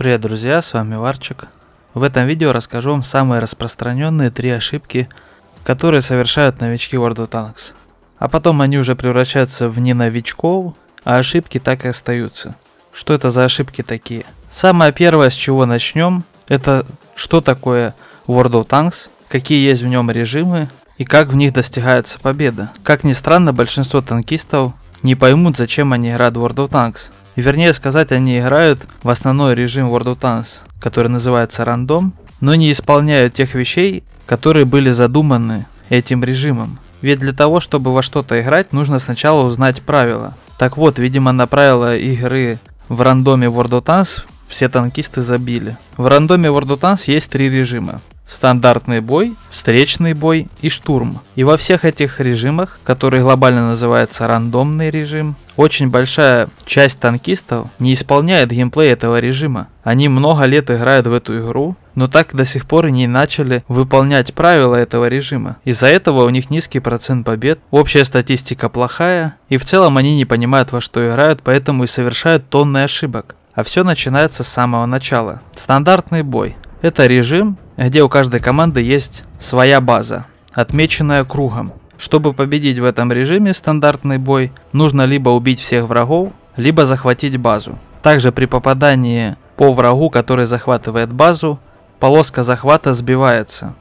Привет, друзья, с вами Варчик. В этом видео расскажу вам самые распространенные три ошибки, которые совершают новички World of Tanks. А потом они уже превращаются в не новичков, а ошибки так и остаются. Что это за ошибки такие? Самое первое, с чего начнем, это что такое World of Tanks, какие есть в нем режимы и как в них достигается победа. Как ни странно, большинство танкистов не поймут, зачем они играют в World of Tanks. Вернее сказать, они играют в основной режим World of Tanks, который называется рандом, но не исполняют тех вещей, которые были задуманы этим режимом. Ведь для того, чтобы во что-то играть, нужно сначала узнать правила. Так вот, видимо, на правила игры в рандоме World of Tanks все танкисты забили. В рандоме World of Tanks есть три режима стандартный бой, встречный бой и штурм. И во всех этих режимах, которые глобально называются рандомный режим, очень большая часть танкистов не исполняет геймплей этого режима. Они много лет играют в эту игру, но так до сих пор и не начали выполнять правила этого режима. Из-за этого у них низкий процент побед, общая статистика плохая, и в целом они не понимают во что играют, поэтому и совершают тонны ошибок. А все начинается с самого начала. Стандартный бой. Это режим, где у каждой команды есть своя база, отмеченная кругом. Чтобы победить в этом режиме стандартный бой, нужно либо убить всех врагов, либо захватить базу. Также при попадании по врагу, который захватывает базу, полоска захвата сбивается.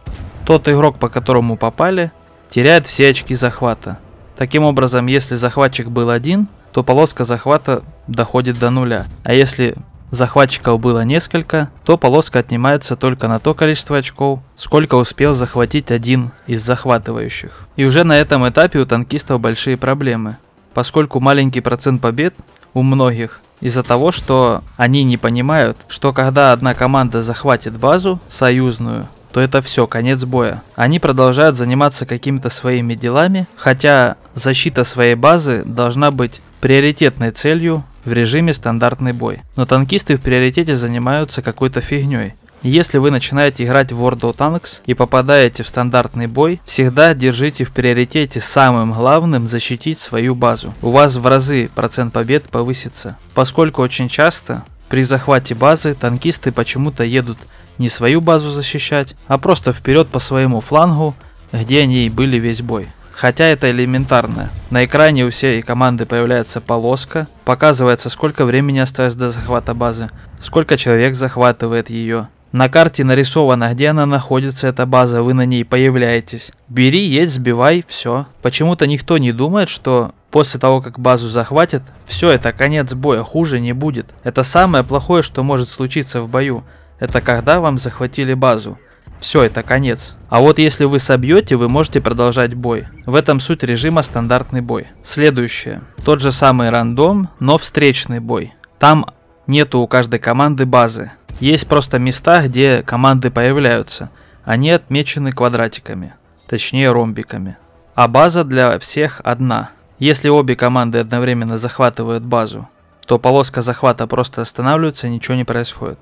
Тот игрок, по которому попали, теряет все очки захвата. Таким образом, если захватчик был один, то полоска захвата доходит до нуля. А если захватчиков было несколько, то полоска отнимается только на то количество очков, сколько успел захватить один из захватывающих. И уже на этом этапе у танкистов большие проблемы, поскольку маленький процент побед у многих из-за того, что они не понимают, что когда одна команда захватит базу, союзную, то это все, конец боя. Они продолжают заниматься какими-то своими делами, хотя защита своей базы должна быть приоритетной целью в режиме стандартный бой. Но танкисты в приоритете занимаются какой-то фигней. Если вы начинаете играть в World of Tanks и попадаете в стандартный бой, всегда держите в приоритете самым главным защитить свою базу. У вас в разы процент побед повысится. Поскольку очень часто при захвате базы танкисты почему-то едут не свою базу защищать, а просто вперед по своему флангу, где они и были весь бой. Хотя это элементарно. На экране у всей команды появляется полоска, показывается сколько времени осталось до захвата базы, сколько человек захватывает ее. На карте нарисовано, где она находится, эта база, вы на ней появляетесь. Бери, едь, сбивай, все. Почему-то никто не думает, что после того, как базу захватят, все, это конец боя, хуже не будет. Это самое плохое, что может случиться в бою. Это когда вам захватили базу. Все, это конец. А вот если вы собьете, вы можете продолжать бой. В этом суть режима стандартный бой. Следующее. Тот же самый рандом, но встречный бой. Там нету у каждой команды базы. Есть просто места, где команды появляются. Они отмечены квадратиками, точнее ромбиками. А база для всех одна. Если обе команды одновременно захватывают базу, то полоска захвата просто останавливается, ничего не происходит.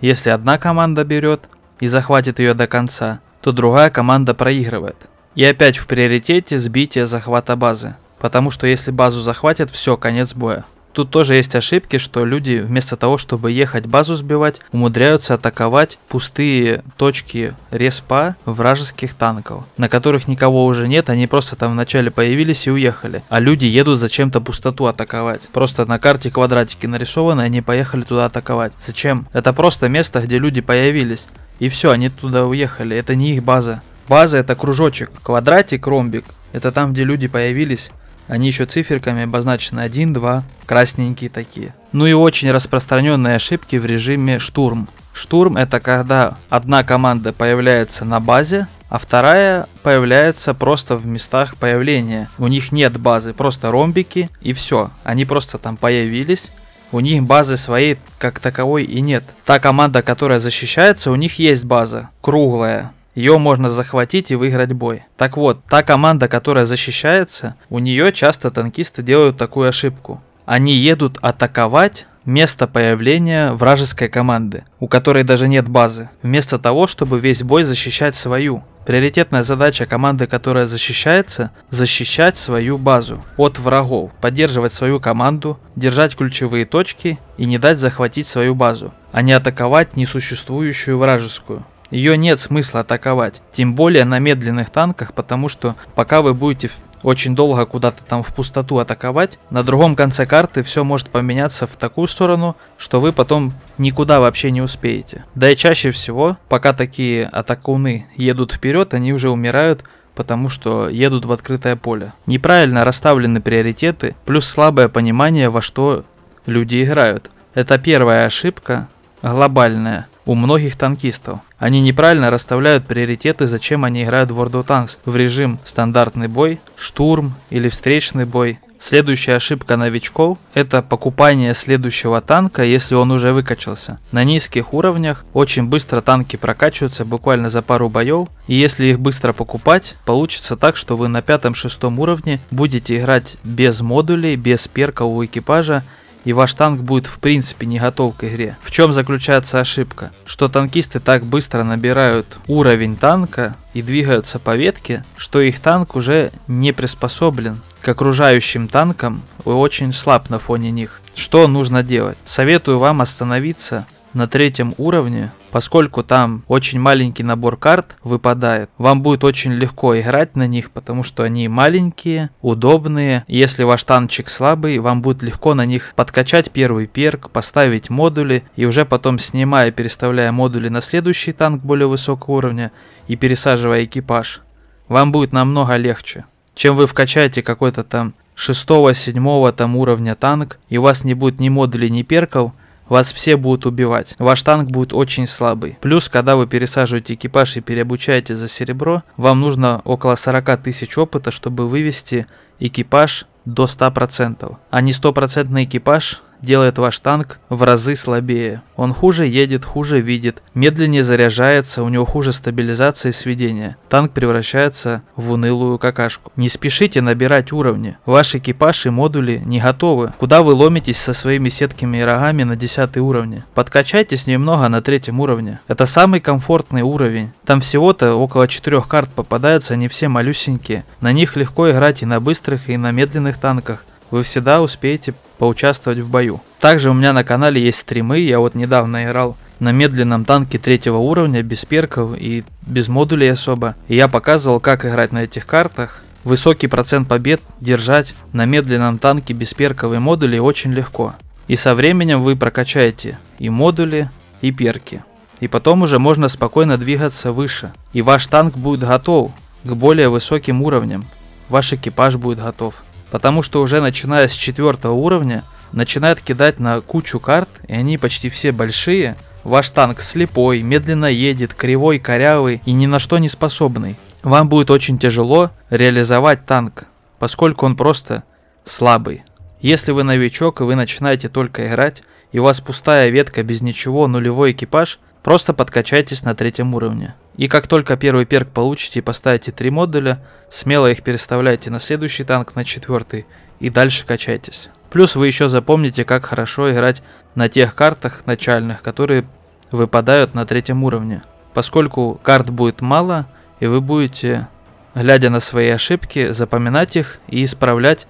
Если одна команда берет, и захватит ее до конца, то другая команда проигрывает. И опять в приоритете сбитие захвата базы. Потому что если базу захватят, все, конец боя. Тут тоже есть ошибки, что люди вместо того, чтобы ехать базу сбивать, умудряются атаковать пустые точки респа вражеских танков, на которых никого уже нет, они просто там вначале появились и уехали. А люди едут зачем-то пустоту атаковать. Просто на карте квадратики нарисованы, они поехали туда атаковать. Зачем? Это просто место, где люди появились. И все, они туда уехали. Это не их база. База это кружочек, квадратик, ромбик. Это там, где люди появились. Они еще циферками обозначены 1, 2, красненькие такие. Ну и очень распространенные ошибки в режиме штурм. Штурм это когда одна команда появляется на базе, а вторая появляется просто в местах появления. У них нет базы, просто ромбики и все. Они просто там появились, у них базы своей как таковой и нет. Та команда, которая защищается, у них есть база, круглая. Ее можно захватить и выиграть бой. Так вот, та команда, которая защищается, у нее часто танкисты делают такую ошибку. Они едут атаковать место появления вражеской команды, у которой даже нет базы, вместо того, чтобы весь бой защищать свою. Приоритетная задача команды, которая защищается, защищать свою базу от врагов, поддерживать свою команду, держать ключевые точки и не дать захватить свою базу, а не атаковать несуществующую вражескую. Ее нет смысла атаковать, тем более на медленных танках, потому что пока вы будете очень долго куда-то там в пустоту атаковать. На другом конце карты все может поменяться в такую сторону, что вы потом никуда вообще не успеете. Да и чаще всего, пока такие атакуны едут вперед, они уже умирают, потому что едут в открытое поле. Неправильно расставлены приоритеты, плюс слабое понимание, во что люди играют. Это первая ошибка, глобальная у многих танкистов. Они неправильно расставляют приоритеты, зачем они играют в World of Tanks в режим стандартный бой, штурм или встречный бой. Следующая ошибка новичков – это покупание следующего танка, если он уже выкачался. На низких уровнях очень быстро танки прокачиваются буквально за пару боев, и если их быстро покупать, получится так, что вы на пятом-шестом уровне будете играть без модулей, без перка у экипажа, и ваш танк будет в принципе не готов к игре. В чем заключается ошибка? Что танкисты так быстро набирают уровень танка и двигаются по ветке, что их танк уже не приспособлен к окружающим танкам и очень слаб на фоне них. Что нужно делать? Советую вам остановиться, на третьем уровне, поскольку там очень маленький набор карт выпадает, вам будет очень легко играть на них, потому что они маленькие, удобные. Если ваш танчик слабый, вам будет легко на них подкачать первый перк, поставить модули и уже потом снимая, переставляя модули на следующий танк более высокого уровня и пересаживая экипаж, вам будет намного легче, чем вы вкачаете какой-то там 6-7 там уровня танк, и у вас не будет ни модулей, ни перков, вас все будут убивать. Ваш танк будет очень слабый. Плюс, когда вы пересаживаете экипаж и переобучаете за серебро, вам нужно около 40 тысяч опыта, чтобы вывести экипаж до 100%. А не стопроцентный экипаж делает ваш танк в разы слабее. Он хуже едет, хуже видит, медленнее заряжается, у него хуже стабилизация и сведения. Танк превращается в унылую какашку. Не спешите набирать уровни. Ваш экипаж и модули не готовы. Куда вы ломитесь со своими сетками и рогами на 10 уровне? Подкачайтесь немного на третьем уровне. Это самый комфортный уровень. Там всего-то около 4 карт попадаются, они все малюсенькие. На них легко играть и на быстрых, и на медленных танках вы всегда успеете поучаствовать в бою. Также у меня на канале есть стримы, я вот недавно играл на медленном танке третьего уровня, без перков и без модулей особо. И я показывал, как играть на этих картах. Высокий процент побед держать на медленном танке без перков и модулей очень легко. И со временем вы прокачаете и модули, и перки. И потом уже можно спокойно двигаться выше. И ваш танк будет готов к более высоким уровням. Ваш экипаж будет готов потому что уже начиная с четвертого уровня начинает кидать на кучу карт, и они почти все большие. Ваш танк слепой, медленно едет, кривой, корявый и ни на что не способный. Вам будет очень тяжело реализовать танк, поскольку он просто слабый. Если вы новичок и вы начинаете только играть, и у вас пустая ветка без ничего, нулевой экипаж, Просто подкачайтесь на третьем уровне. И как только первый перк получите и поставите три модуля, смело их переставляйте на следующий танк, на четвертый, и дальше качайтесь. Плюс вы еще запомните, как хорошо играть на тех картах начальных, которые выпадают на третьем уровне. Поскольку карт будет мало, и вы будете, глядя на свои ошибки, запоминать их и исправлять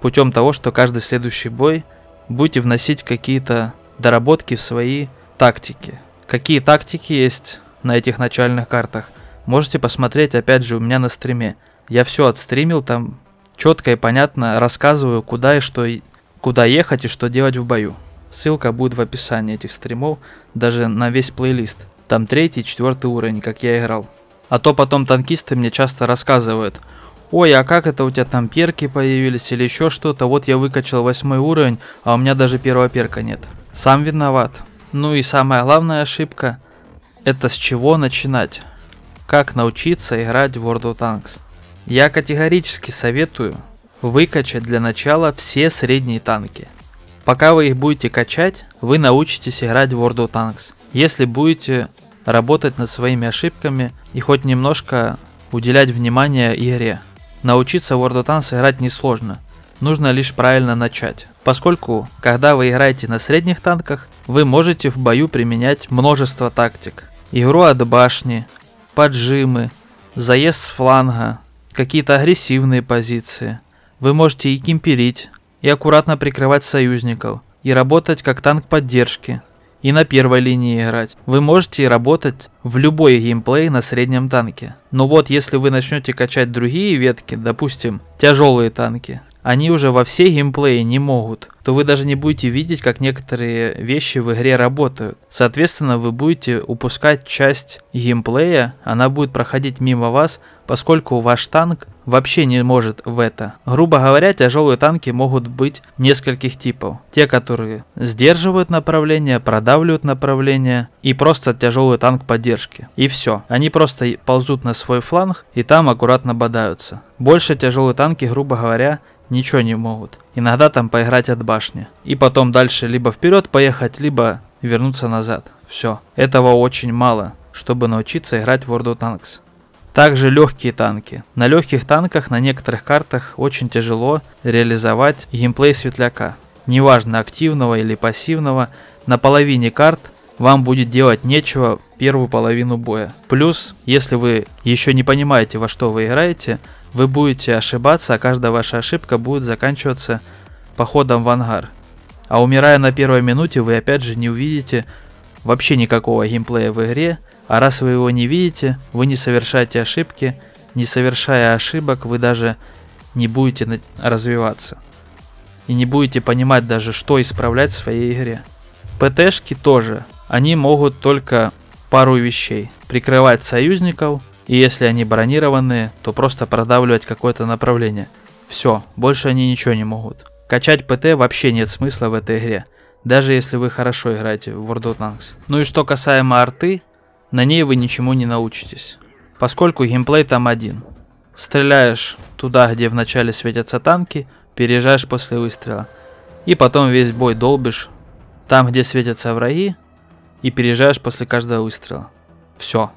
путем того, что каждый следующий бой будете вносить какие-то доработки в свои тактики. Какие тактики есть на этих начальных картах, можете посмотреть опять же у меня на стриме. Я все отстримил там, четко и понятно рассказываю, куда и что, куда ехать и что делать в бою. Ссылка будет в описании этих стримов, даже на весь плейлист. Там третий четвертый уровень, как я играл. А то потом танкисты мне часто рассказывают, ой, а как это у тебя там перки появились или еще что-то, вот я выкачал восьмой уровень, а у меня даже первого перка нет. Сам виноват. Ну и самая главная ошибка – это с чего начинать. Как научиться играть в World of Tanks. Я категорически советую выкачать для начала все средние танки. Пока вы их будете качать, вы научитесь играть в World of Tanks. Если будете работать над своими ошибками и хоть немножко уделять внимание игре. Научиться в World of Tanks играть несложно – нужно лишь правильно начать, поскольку, когда вы играете на средних танках, вы можете в бою применять множество тактик. Игру от башни, поджимы, заезд с фланга, какие-то агрессивные позиции. Вы можете и кемперить, и аккуратно прикрывать союзников, и работать как танк поддержки, и на первой линии играть. Вы можете работать в любой геймплей на среднем танке. Но вот если вы начнете качать другие ветки, допустим, тяжелые танки, они уже во все геймплеи не могут, то вы даже не будете видеть, как некоторые вещи в игре работают. Соответственно, вы будете упускать часть геймплея, она будет проходить мимо вас, поскольку ваш танк вообще не может в это. Грубо говоря, тяжелые танки могут быть нескольких типов. Те, которые сдерживают направление, продавливают направление и просто тяжелый танк поддержки. И все. Они просто ползут на свой фланг и там аккуратно бодаются. Больше тяжелые танки, грубо говоря, ничего не могут. Иногда там поиграть от башни. И потом дальше либо вперед поехать, либо вернуться назад. Все. Этого очень мало, чтобы научиться играть в World of Tanks. Также легкие танки. На легких танках на некоторых картах очень тяжело реализовать геймплей светляка. Неважно активного или пассивного, на половине карт вам будет делать нечего первую половину боя. Плюс, если вы еще не понимаете, во что вы играете, вы будете ошибаться, а каждая ваша ошибка будет заканчиваться походом в ангар. А умирая на первой минуте, вы опять же не увидите вообще никакого геймплея в игре, а раз вы его не видите, вы не совершаете ошибки, не совершая ошибок, вы даже не будете развиваться. И не будете понимать даже, что исправлять в своей игре. ПТшки тоже они могут только пару вещей. Прикрывать союзников, и если они бронированные, то просто продавливать какое-то направление. Все, больше они ничего не могут. Качать ПТ вообще нет смысла в этой игре, даже если вы хорошо играете в World of Tanks. Ну и что касаемо арты, на ней вы ничему не научитесь, поскольку геймплей там один. Стреляешь туда, где вначале светятся танки, переезжаешь после выстрела. И потом весь бой долбишь там, где светятся враги, и переезжаешь после каждого выстрела. Все.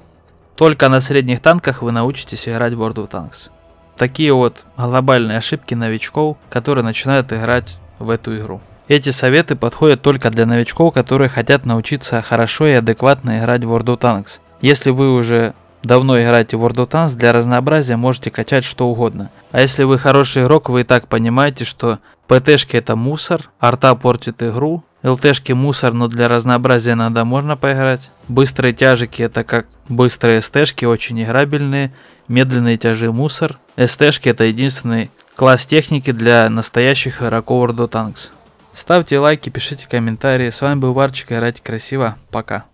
Только на средних танках вы научитесь играть в World of Tanks. Такие вот глобальные ошибки новичков, которые начинают играть в эту игру. Эти советы подходят только для новичков, которые хотят научиться хорошо и адекватно играть в World of Tanks. Если вы уже давно играете в World of Tanks, для разнообразия можете качать что угодно. А если вы хороший игрок, вы и так понимаете, что ПТшки это мусор, арта портит игру, ЛТшки мусор, но для разнообразия надо можно поиграть. Быстрые тяжики это как быстрые СТшки, очень играбельные. Медленные тяжи мусор. СТшки это единственный класс техники для настоящих игроков World of Tanks. Ставьте лайки, пишите комментарии. С вами был Варчик, играйте красиво. Пока.